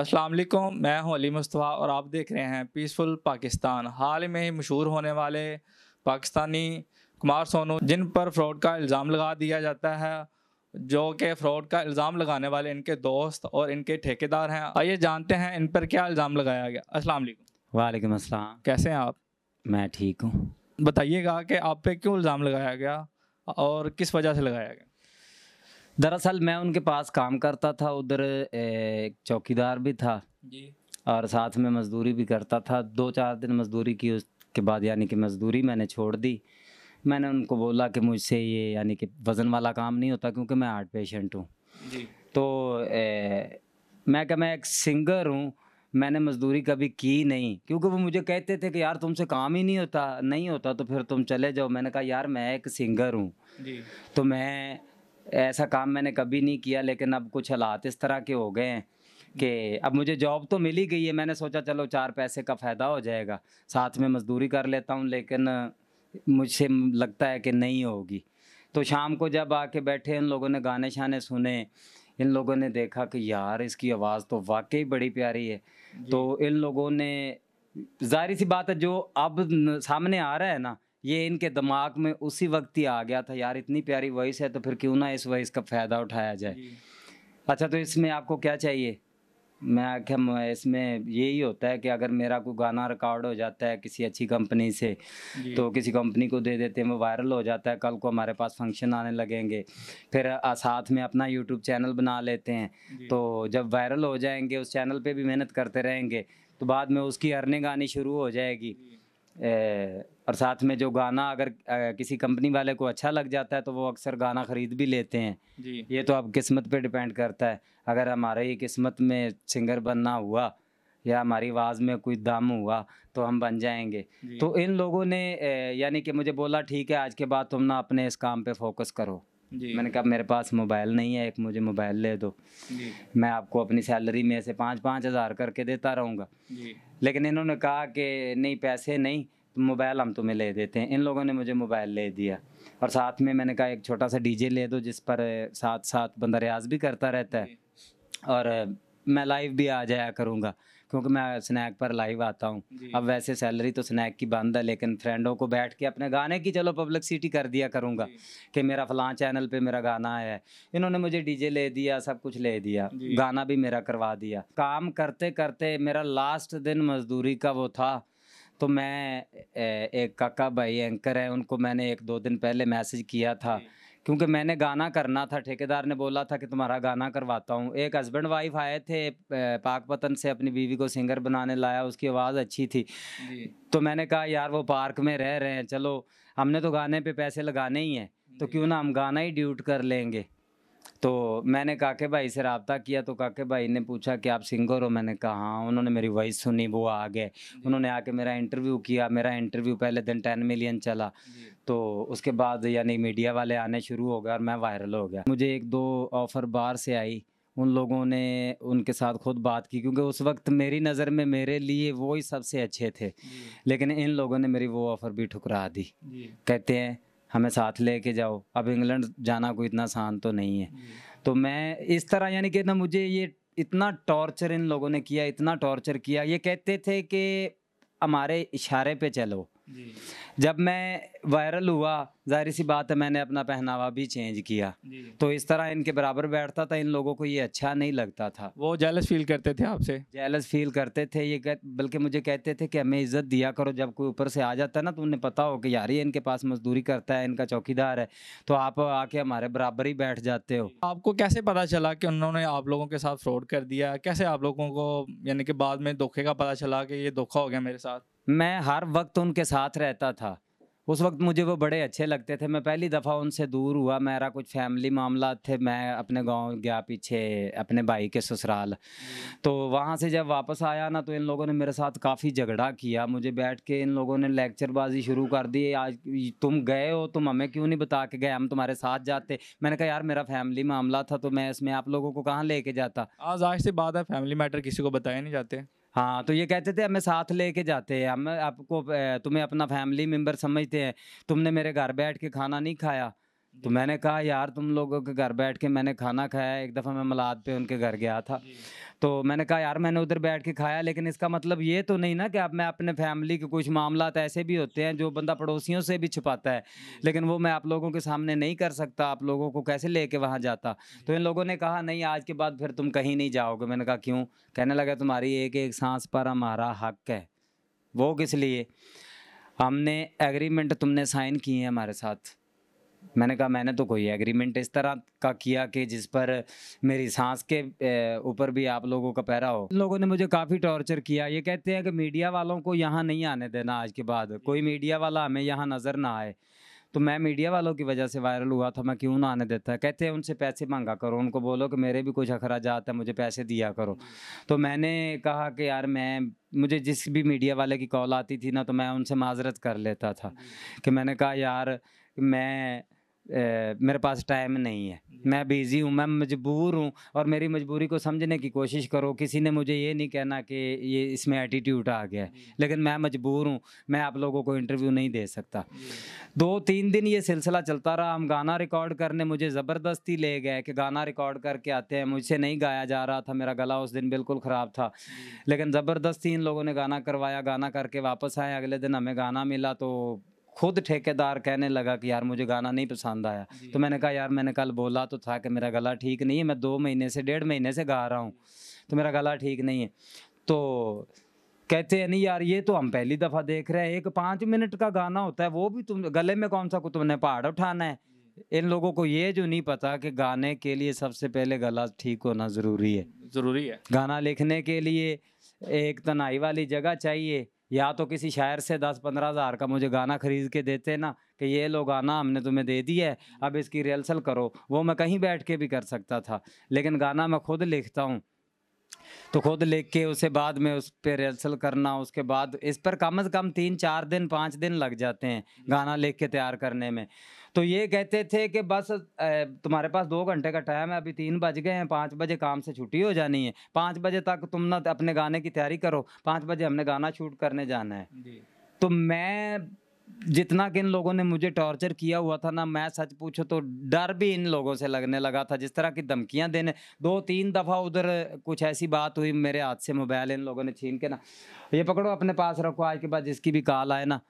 असलम मैं हूं अली मुस्तफ़ा और आप देख रहे हैं पीसफुल पाकिस्तान हाल में ही मशहूर होने वाले पाकिस्तानी कुमार सोनू जिन पर फ्रॉड का इल्ज़ाम लगा दिया जाता है जो कि फ्रॉड का इल्ज़ाम लगाने वाले इनके दोस्त और इनके ठेकेदार हैं आइए जानते हैं इन पर क्या इल्ज़ाम लगाया गया अस्सलाम वालेकुम वालेकुम कैसे हैं आप मैं ठीक हूँ बताइएगा कि आप पे क्यों इल्ज़ाम लगाया गया और किस वजह से लगाया गया दरअसल मैं उनके पास काम करता था उधर एक चौकीदार भी था जी और साथ में मजदूरी भी करता था दो चार दिन मजदूरी की उसके बाद यानी कि मजदूरी मैंने छोड़ दी मैंने उनको बोला कि मुझसे ये यानी कि वज़न वाला काम नहीं होता क्योंकि मैं हार्ट पेशेंट हूँ तो ए, मैं क्या मैं एक सिंगर हूँ मैंने मजदूरी कभी की नहीं क्योंकि वो मुझे कहते थे कि यार तुमसे काम ही नहीं होता नहीं होता तो फिर तुम चले जाओ मैंने कहा यार मैं एक सिंगर हूँ तो मैं ऐसा काम मैंने कभी नहीं किया लेकिन अब कुछ हालात इस तरह के हो गए हैं कि अब मुझे जॉब तो मिल ही गई है मैंने सोचा चलो चार पैसे का फ़ायदा हो जाएगा साथ में मजदूरी कर लेता हूँ लेकिन मुझसे लगता है कि नहीं होगी तो शाम को जब आके बैठे इन लोगों ने गाने शाने सुने इन लोगों ने देखा कि यार इसकी आवाज़ तो वाकई बड़ी प्यारी है तो इन लोगों ने जाहिर सी बात है जो अब सामने आ रहा है ना ये इनके दिमाग में उसी वक्त ही आ गया था यार इतनी प्यारी वॉइस है तो फिर क्यों ना इस वॉइस का फ़ायदा उठाया जाए अच्छा तो इसमें आपको क्या चाहिए मैं आखिर इसमें यही होता है कि अगर मेरा कोई गाना रिकॉर्ड हो जाता है किसी अच्छी कंपनी से तो किसी कंपनी को दे देते हैं वो वायरल हो जाता है कल को हमारे पास फंक्शन आने लगेंगे फिर साथ में अपना यूट्यूब चैनल बना लेते हैं तो जब वायरल हो जाएंगे उस चैनल पे भी मेहनत करते रहेंगे तो बाद में उसकी अर्निंग आनी शुरू हो जाएगी और साथ में जो गाना अगर आ, किसी कंपनी वाले को अच्छा लग जाता है तो वो अक्सर गाना ख़रीद भी लेते हैं जी ये तो अब किस्मत पे डिपेंड करता है अगर हमारे ही किस्मत में सिंगर बनना हुआ या हमारी आवाज़ में कोई दम हुआ तो हम बन जाएंगे तो इन लोगों ने यानी कि मुझे बोला ठीक है आज के बाद तुम ना अपने इस काम पर फोकस करो मैंने कहा मेरे पास मोबाइल नहीं है एक मुझे मोबाइल ले दो मैं आपको अपनी सैलरी में से पाँच पाँच हज़ार करके देता रहूँगा लेकिन इन्होंने कहा कि नहीं पैसे नहीं मोबाइल हम तुम्हें ले देते हैं इन लोगों ने मुझे मोबाइल ले दिया और साथ में मैंने कहा एक छोटा सा डीजे ले दो जिस पर साथ साथ बंदा रियाज भी करता रहता है और मैं लाइव भी आ जाया करूँगा क्योंकि मैं स्नैक पर लाइव आता हूँ अब वैसे सैलरी तो स्नैक की बंद है लेकिन फ्रेंडों को बैठ के अपने गाने की चलो पब्लिक सिटी कर दिया करूँगा कि मेरा फलां चैनल पे मेरा गाना आया है इन्होंने मुझे डीजे ले दिया सब कुछ ले दिया गाना भी मेरा करवा दिया काम करते करते मेरा लास्ट दिन मजदूरी का वो था तो मैं एक काका भाई एंकर है उनको मैंने एक दो दिन पहले मैसेज किया था क्योंकि मैंने गाना करना था ठेकेदार ने बोला था कि तुम्हारा गाना करवाता हूँ एक हस्बैंड वाइफ आए थे पाक पतन से अपनी बीवी को सिंगर बनाने लाया उसकी आवाज़ अच्छी थी तो मैंने कहा यार वो पार्क में रह रहे हैं चलो हमने तो गाने पे पैसे लगाने ही हैं तो क्यों ना हम गाना ही ड्यूट कर लेंगे तो मैंने काके भाई से रबता किया तो काके भाई ने पूछा कि आप सिंगर हो मैंने कहा हाँ उन्होंने मेरी वॉइस सुनी वो आ गए उन्होंने आके मेरा इंटरव्यू किया मेरा इंटरव्यू पहले दिन टेन मिलियन चला तो उसके बाद यानी मीडिया वाले आने शुरू हो गए और मैं वायरल हो गया मुझे एक दो ऑफ़र बाहर से आई उन लोगों ने उनके साथ खुद बात की क्योंकि उस वक्त मेरी नज़र में मेरे लिए वो ही सबसे अच्छे थे लेकिन इन लोगों ने मेरी वो ऑफ़र भी ठुकरा दी कहते हैं हमें साथ ले के जाओ अब इंग्लैंड जाना कोई इतना आसान तो नहीं है तो मैं इस तरह यानी कि ना मुझे ये इतना टॉर्चर इन लोगों ने किया इतना टॉर्चर किया ये कहते थे कि हमारे इशारे पे चलो जब मैं वायरल हुआ जाहिर सी बात है मैंने अपना पहनावा भी चेंज किया तो इस तरह इनके बराबर बैठता था इन लोगों को ये अच्छा नहीं लगता था वो जेलस फील करते थे आपसे जेलस फील करते थे ये कह, बल्कि मुझे कहते थे कि हमें इज्जत दिया करो जब कोई ऊपर से आ जाता है ना तो उन्हें पता हो कि यार ये इनके पास मजदूरी करता है इनका चौकीदार है तो आप आके हमारे बराबर ही बैठ जाते हो आपको कैसे पता चला कि उन्होंने आप लोगों के साथ फ्रॉड कर दिया कैसे आप लोगों को यानी कि बाद में धोखे का पता चला कि ये धोखा हो गया मेरे साथ मैं हर वक्त उनके साथ रहता था उस वक्त मुझे वो बड़े अच्छे लगते थे मैं पहली दफ़ा उनसे दूर हुआ मेरा कुछ फैमिली मामला थे मैं अपने गांव गया पीछे अपने भाई के ससुराल तो वहाँ से जब वापस आया ना तो इन लोगों ने मेरे साथ काफ़ी झगड़ा किया मुझे बैठ के इन लोगों ने लेक्चरबाजी शुरू कर दी आज तुम गए हो तुम हमें क्यों नहीं बता के गए हम तुम्हारे साथ जाते मैंने कहा यार मेरा फैमिली मामला था तो मैं इसमें आप लोगों को कहाँ ले जाता आज आज से बात है फैमिली मैटर किसी को बताए नहीं जाते हाँ तो ये कहते थे हमें साथ लेके जाते हैं हम आपको तुम्हें अपना फैमिली मेम्बर समझते हैं तुमने मेरे घर बैठ के खाना नहीं खाया तो मैंने कहा यार तुम लोगों के घर बैठ के मैंने खाना खाया एक दफ़ा मैं मलाद पे उनके घर गया था तो मैंने कहा यार मैंने उधर बैठ के खाया लेकिन इसका मतलब ये तो नहीं ना कि अब मैं अपने फैमिली के कुछ मामला ऐसे भी होते हैं जो बंदा पड़ोसियों से भी छुपाता है लेकिन वो मैं आप लोगों के सामने नहीं कर सकता आप लोगों को कैसे ले कर वहाँ जाता तो इन लोगों ने कहा नहीं आज के बाद फिर तुम कहीं नहीं जाओगे मैंने कहा क्यों कहने लगा तुम्हारी एक एक सांस पर हमारा हक है वो किस लिए हमने एग्रीमेंट तुमने साइन किए हैं हमारे साथ मैंने कहा मैंने तो कोई एग्रीमेंट इस तरह का किया कि जिस पर मेरी सांस के ऊपर भी आप लोगों का पैरा हो लोगों ने मुझे काफ़ी टॉर्चर किया ये कहते हैं कि मीडिया वालों को यहाँ नहीं आने देना आज के बाद कोई मीडिया वाला हमें यहाँ नज़र ना आए तो मैं मीडिया वालों की वजह से वायरल हुआ था मैं क्यों ना आने देता कहते हैं उनसे पैसे मांगा करो उनको बोलो कि मेरे भी कुछ अखराज है मुझे पैसे दिया करो तो मैंने कहा कि यार मैं मुझे जिस भी मीडिया वाले की कॉल आती थी ना तो मैं उनसे माजरत कर लेता था कि मैंने कहा यार मैं ए, मेरे पास टाइम नहीं है मैं बिज़ी हूँ मैं मजबूर हूँ और मेरी मजबूरी को समझने की कोशिश करो किसी ने मुझे ये नहीं कहना कि ये इसमें एटीट्यूड आ गया है लेकिन मैं मजबूर हूँ मैं आप लोगों को इंटरव्यू नहीं दे सकता दो तीन दिन ये सिलसिला चलता रहा हम गाना रिकॉर्ड करने मुझे ज़बरदस्ती ले गए कि गाना रिकॉर्ड करके आते हैं मुझसे नहीं गाया जा रहा था मेरा गला उस दिन बिल्कुल ख़राब था लेकिन ज़बरदस्ती इन लोगों ने गाना करवाया गाना करके वापस आए अगले दिन हमें गाना मिला तो खुद ठेकेदार कहने लगा कि यार मुझे गाना नहीं पसंद आया तो मैंने कहा यार मैंने कल बोला तो था कि मेरा गला ठीक नहीं है मैं दो महीने से डेढ़ महीने से गा रहा हूँ तो मेरा गला ठीक नहीं है तो कहते हैं नहीं यार ये तो हम पहली दफ़ा देख रहे हैं एक पाँच मिनट का गाना होता है वो भी तुम गले में कौन सा को तुमने पहाड़ उठाना है इन लोगों को ये जो नहीं पता कि गाने के लिए सबसे पहले गला ठीक होना ज़रूरी है ज़रूरी है गाना लिखने के लिए एक तनाई वाली जगह चाहिए या तो किसी शायर से दस पंद्रह हज़ार का मुझे गाना खरीद के देते ना कि ये लो गाना हमने तुम्हें दे दिया है हम्म। अब इसकी रिहर्सल करो वो मैं कहीं बैठ के भी कर सकता था लेकिन गाना मैं खुद लिखता हूँ तो खुद लिख के उसे बाद में उस पर रिहर्सल करना उसके बाद इस पर कम अज़ कम तीन चार दिन पाँच दिन लग जाते हैं हम्म। गाना लिख के तैयार करने में तो ये कहते थे कि बस तुम्हारे पास दो घंटे का टाइम है अभी तीन बज गए हैं पाँच बजे काम से छुट्टी हो जानी है पाँच बजे तक तुम ना अपने गाने की तैयारी करो पाँच बजे हमने गाना शूट करने जाना है तो मैं जितना कि इन लोगों ने मुझे टॉर्चर किया हुआ था ना मैं सच पूछो तो डर भी इन लोगों से लगने लगा था जिस तरह की धमकियां देने दो तीन दफ़ा उधर कुछ ऐसी बात हुई मेरे हाथ से मोबाइल इन लोगों ने छीन के ना ये पकड़ो अपने पास रखो आज के बाद जिसकी भी कॉल आए ना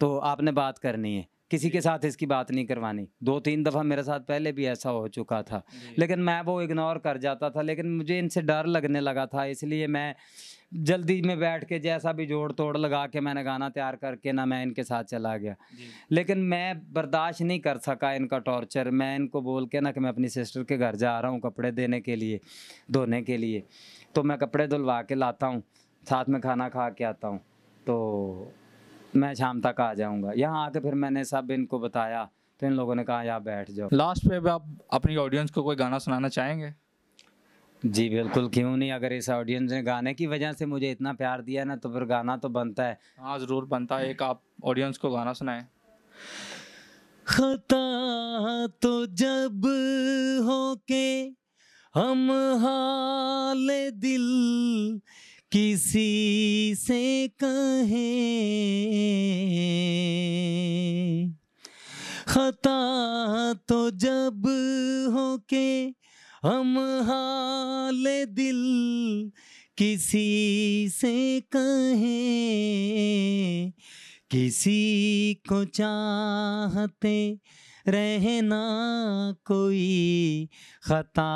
तो आपने बात करनी है किसी के साथ इसकी बात नहीं करवानी दो तीन दफ़ा मेरे साथ पहले भी ऐसा हो चुका था लेकिन मैं वो इग्नोर कर जाता था लेकिन मुझे इनसे डर लगने लगा था इसलिए मैं जल्दी में बैठ के जैसा भी जोड़ तोड़ लगा के मैंने गाना तैयार करके ना मैं इनके साथ चला गया लेकिन मैं बर्दाश्त नहीं कर सका इनका टॉर्चर मैं इनको बोल के ना कि मैं अपनी सिस्टर के घर जा रहा हूँ कपड़े देने के लिए धोने के लिए तो मैं कपड़े धुलवा के लाता हूँ साथ में खाना खा के आता हूँ तो मैं शाम तक आ जाऊंगा यहाँ आके फिर मैंने सब इनको बताया तो इन लोगों ने कहा यहाँ बैठ जाओ लास्ट में आप अपनी ऑडियंस को कोई गाना सुनाना चाहेंगे जी बिल्कुल क्यों नहीं अगर इस ऑडियंस ने गाने की वजह से मुझे इतना प्यार दिया ना तो फिर गाना तो बनता है हाँ ज़रूर बनता है एक आप ऑडियंस को गाना सुनाए खता तो जब होके हम हाल दिल किसी से कहे खता तो जब हो के हम हाल दिल किसी से कहे किसी को चाहते रहना कोई खता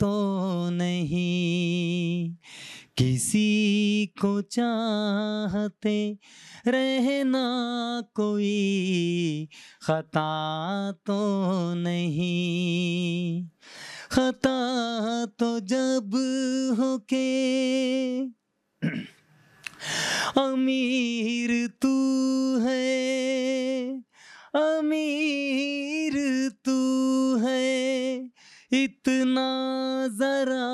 तो नहीं किसी को चाहते रहना कोई खता तो नहीं खता तो जब हो के अमीर तू है अमीर तू है इतना ज़रा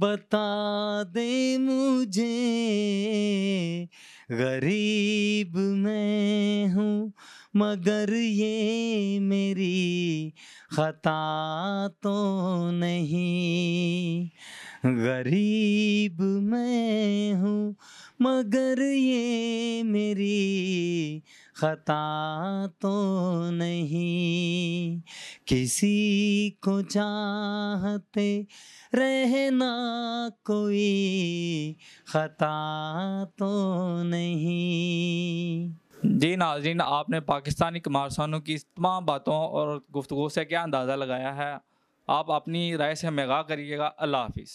बता दे मुझे गरीब मैं हूँ मगर ये मेरी खता तो नहीं गरीब मैं हूँ मगर ये मेरी खता तो नहीं किसी को चाहते रहना कोई खता तो नहीं जी नाजरीन आपने पाकिस्तानी कुमारसानों की तमाम बातों और गुफ्तु से क्या अंदाज़ा लगाया है आप अपनी राय से मेगा करिएगा अल्लाह हाफिज़